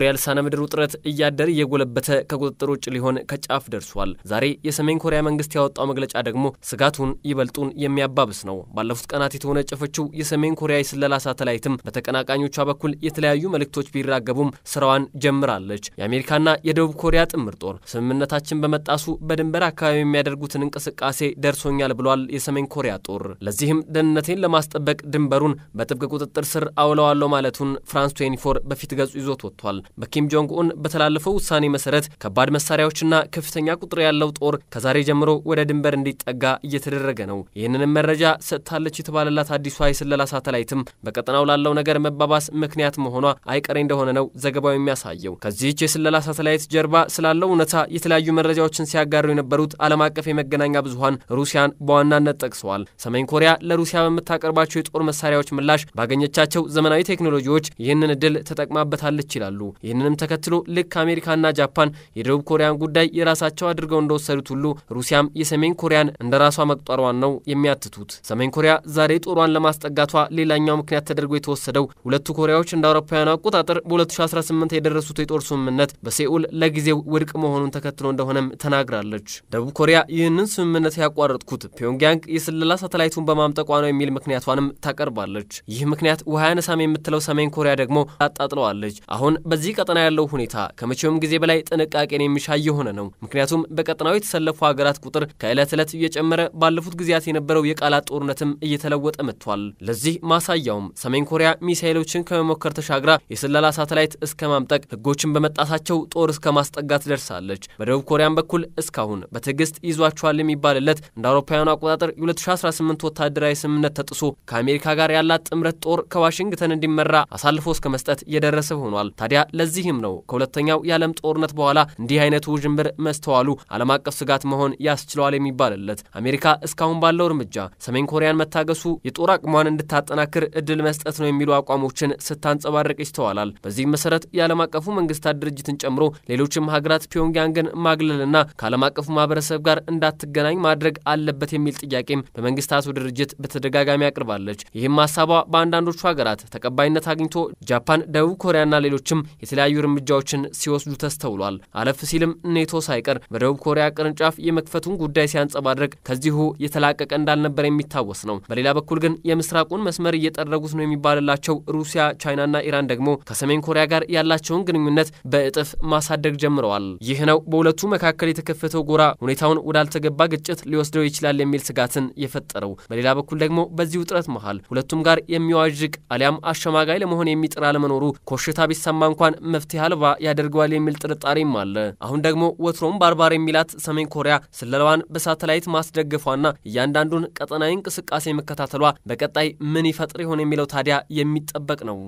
የኮሪያ ልሳነ ምድር ውጥረት እያደር እየጎለበተ ከቁጥጥር ውጭ ሊሆን ከጫፍ ደርሷል። ዛሬ የሰሜን ኮሪያ መንግስት ያወጣው መግለጫ ደግሞ ስጋቱን ይበልጡን የሚያባብስ ነው። ባለፉት ቀናት የተወነጨፈችው የሰሜን ኮሪያ የስለላ ሳተላይትም በተቀናቃኞቿ በኩል የተለያዩ መልእክቶች ቢራገቡም ስራዋን ጀምራለች። የአሜሪካና የደቡብ ኮሪያ ጥምር ጦር ስምምነታችን በመጣሱ በድንበር አካባቢ የሚያደርጉትን እንቅስቃሴ ደርሶኛል ብሏል የሰሜን ኮሪያ ጦር። ለዚህም ደህንነቴን ለማስጠበቅ ድንበሩን በጥብቅ ቁጥጥር ስር አውለዋለሁ ማለቱን ፍራንስ 24 በፊት ገጹ ይዞት ወጥቷል። በኪም ጆንግ ኡን በተላለፈው ውሳኔ መሰረት ከባድ መሳሪያዎችና ከፍተኛ ቁጥር ያለው ጦር ከዛሬ ጀምሮ ወደ ድንበር እንዲጠጋ እየተደረገ ነው። ይህንንም መረጃ ሰጥታለች የተባለላት አዲሷ የስለላ ሳተላይትም በቀጠናው ላለው ነገር መባባስ ምክንያት መሆኗ አይቀሬ እንደሆነ ነው ዘገባው የሚያሳየው። ከዚህች የስለላ ሳተላይት ጀርባ ስላለው እውነታ የተለያዩ መረጃዎችን ሲያጋሩ የነበሩት ዓለም አቀፍ የመገናኛ ብዙሀን ሩሲያን በዋናነት ጠቅሰዋል። ሰሜን ኮሪያ ለሩሲያ በምታቀርባቸው የጦር መሳሪያዎች ምላሽ ባገኘቻቸው ዘመናዊ ቴክኖሎጂዎች ይህንን እድል ተጠቅማበታለች ይላሉ። ይህንንም ተከትሎ ልክ አሜሪካና ጃፓን የደቡብ ኮሪያን ጉዳይ የራሳቸው አድርገው እንደወሰዱት ሁሉ ሩሲያም የሰሜን ኮሪያን እንደ ራሷ መቁጠሯን ነው የሚያትቱት። ሰሜን ኮሪያ ዛሬ ጦሯን ለማስጠጋቷ ሌላኛው ምክንያት ተደርጎ የተወሰደው ሁለቱ ኮሪያዎች እንደ አውሮፓውያኑ አቆጣጠር በ2018 የደረሱት የጦር ስምምነት በሴኡል ለጊዜው ውድቅ መሆኑን ተከትሎ እንደሆነም ተናግራለች። ደቡብ ኮሪያ ይህንን ስምምነት ያቋረጥኩት ፒዮንግያንግ የስለላ ሳተላይቱን በማምጠቋ ነው የሚል ምክንያቷንም ታቀርባለች። ይህ ምክንያት ውሃ ያነሳም የምትለው ሰሜን ኮሪያ ደግሞ አጣጥለዋለች። አሁን በ በዚህ ቀጠና ያለው ሁኔታ ከመቼውም ጊዜ በላይ ጥንቃቄን የሚሻ እየሆነ ነው። ምክንያቱም በቀጠናው የተሰለፉ ሀገራት ቁጥር ከዕለት ዕለት እየጨመረ ባለፉት ጊዜያት የነበረው የቃላት ጦርነትም እየተለወጠ መጥቷል። ለዚህ ማሳያውም ሰሜን ኮሪያ ሚሳይሎችን ከመሞከር ተሻግራ የስለላ ሳተላይት እስከ ማምጠቅ፣ ህጎችን በመጣሳቸው ጦር እስከ ማስጠጋት ደርሳለች። በደቡብ ኮሪያን በኩል እስካሁን በትዕግስት ይዟቸዋል የሚባልለት እንደ አውሮፓውያኑ አቆጣጠር የ2018 ወታደራዊ ስምምነት ተጥሶ ከአሜሪካ ጋር ያላት ጥምረት ጦር ከዋሽንግተን እንዲመራ አሳልፎ እስከ መስጠት የደረሰ ሆኗል። ታዲያ ለዚህም ነው ከሁለተኛው የዓለም ጦርነት በኋላ እንዲህ አይነቱ ውዥንብር መስተዋሉ ዓለም አቀፍ ስጋት መሆን ያስችለዋል የሚባልለት። አሜሪካ እስካሁን ባለው እርምጃ ሰሜን ኮሪያን መታገሱ የጦር አቅሟን እንድታጠናክር እድል መስጠት ነው የሚሉ አቋሞችን ስታንጸባርቅ ይስተዋላል። በዚህም መሰረት የዓለም አቀፉ መንግስታት ድርጅትን ጨምሮ ሌሎችም ሀገራት ፒዮንግያንግን ማግለልና ከዓለም አቀፉ ማህበረሰብ ጋር እንዳትገናኝ ማድረግ አለበት የሚል ጥያቄም በመንግስታቱ ድርጅት በተደጋጋሚ አቅርባለች። ይህም ሀሳቧ በአንዳንዶቹ ሀገራት ተቀባይነት አግኝቶ ጃፓን፣ ደቡብ ኮሪያና ሌሎችም የተለያዩ እርምጃዎችን ሲወስዱ ተስተውሏል። አለፍ ሲልም ኔቶ ሳይቀር በደቡብ ኮሪያ ቅርንጫፍ የመክፈቱን ጉዳይ ሲያንጸባርቅ ከዚሁ የተላቀቀ እንዳልነበር የሚታወስ ነው። በሌላ በኩል ግን የምስራቁን መስመር እየጠረጉት ነው የሚባልላቸው ሩሲያ፣ ቻይናና ኢራን ደግሞ ከሰሜን ኮሪያ ጋር ያላቸውን ግንኙነት በእጥፍ ማሳደግ ጀምረዋል። ይህ ነው በሁለቱ መካከል የተከፈተው ጎራ ሁኔታውን ወዳልተገባ ግጭት ሊወስደው ይችላል የሚል ስጋትን የፈጠረው። በሌላ በኩል ደግሞ በዚህ ውጥረት መሃል ሁለቱም ጋር የሚዋዥቅ አሊያም አሸማጋይ ለመሆን የሚጥር አለመኖሩ ኮሽታ ቢሰማ እንኳን መኖሯን መፍትሄ አልባ ያደርገዋል የሚል ጥርጣሬም አለ። አሁን ደግሞ ወትሮም ባርባር የሚላት ሰሜን ኮሪያ ስለላዋን በሳተላይት ማስደገፏና እያንዳንዱን ቀጠናዊ እንቅስቃሴ መከታተሏ በቀጣይ ምን ይፈጥር ይሆን የሚለው ታዲያ የሚጠበቅ ነው።